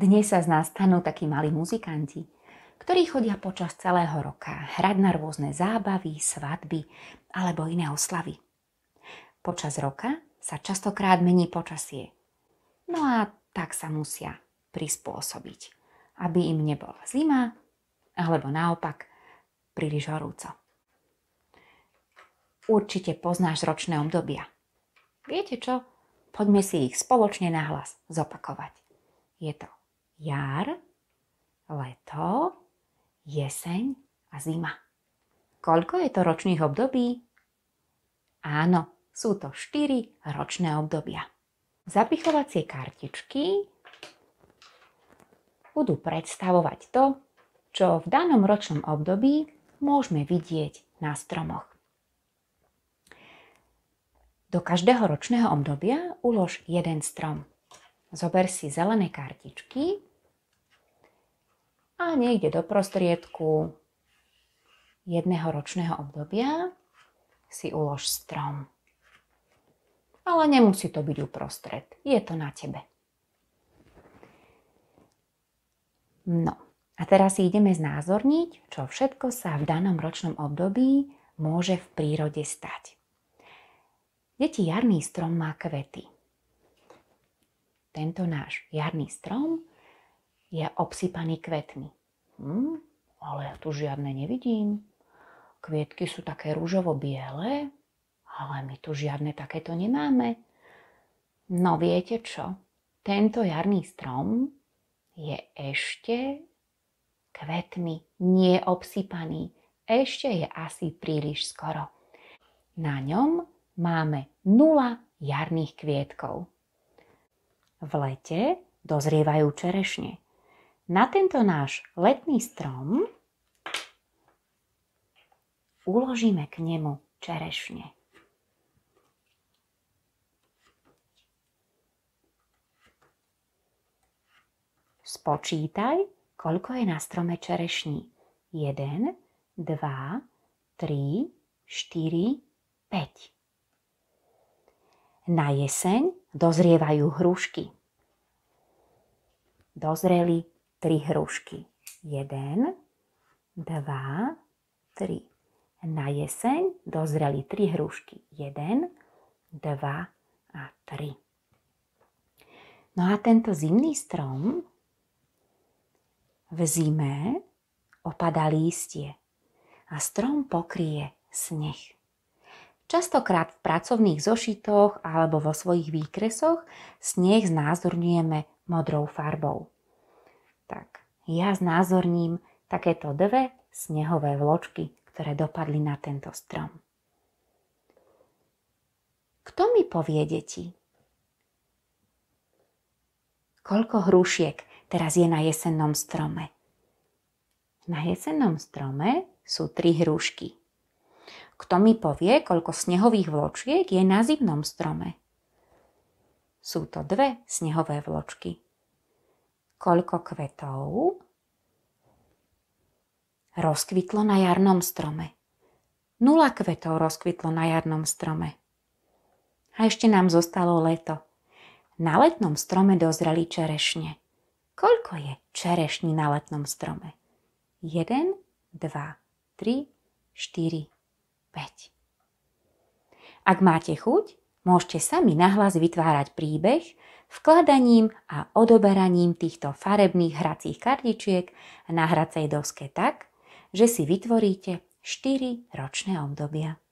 Dnes sa z nás stanú takí malí muzikanti, ktorí chodia počas celého roka hrať na rôzne zábavy, svadby alebo iné oslavy. Počas roka sa častokrát mení počasie. No a tak sa musia prispôsobiť, aby im nebola zima alebo naopak príliš horúco. Určite poznáš ročné obdobia. Viete čo? Poďme si ich spoločne nahlas zopakovať. Je to jar, leto, jeseň a zima. Koľko je to ročných období? Áno, sú to 4 ročné obdobia. Zapichovacie kartičky budú predstavovať to, čo v danom ročnom období môžeme vidieť na stromoch. Do každého ročného obdobia ulož jeden strom. Zober si zelené kartičky a niekde do prostriedku jedného ročného obdobia si ulož strom. Ale nemusí to byť uprostred. Je to na tebe. No a teraz si ideme znázorniť, čo všetko sa v danom ročnom období môže v prírode stať. Deti, jarný strom má kvety. Tento náš jarný strom je obsypaný kvetmi. Hm? Ale ja tu žiadne nevidím. Kvietky sú také rúžovo-biele, ale my tu žiadne takéto nemáme. No viete čo? Tento jarný strom je ešte kvetmi, neobsypaný. Ešte je asi príliš skoro. Na ňom máme nula jarných kvietkov. V lete dozrievajú čerešne. Na tento náš letný strom uložíme k nemu čerešne. Spočítaj, koľko je na strome čerešní. 1, 2, 3, 4, 5. Na jeseň dozrievajú hrušky. Dozreli tri hrušky. Jeden, dva, tri. Na jeseň dozreli tri hrušky. Jeden, dva a tri. No a tento zimný strom v zime opadá lístie a strom pokrie sneh. Častokrát v pracovných zošitoch alebo vo svojich výkresoch sneh znázorňujeme modrou farbou tak ja znázorním takéto dve snehové vločky, ktoré dopadli na tento strom. Kto mi povie, deti? Koľko hrušiek teraz je na jesennom strome? Na jesennom strome sú tri hrušky. Kto mi povie, koľko snehových vločiek je na zimnom strome? Sú to dve snehové vločky koľko kvetov rozkvitlo na jarnom strome. Nula kvetov rozkvitlo na jarnom strome. A ešte nám zostalo leto. Na letnom strome dozreli čerešne. Koľko je čerešní na letnom strome? 1, 2, 3, 4, 5. Ak máte chuť, Môžete sami nahlas vytvárať príbeh vkladaním a odoberaním týchto farebných hracích kartičiek na hracej doske tak, že si vytvoríte 4 ročné obdobia.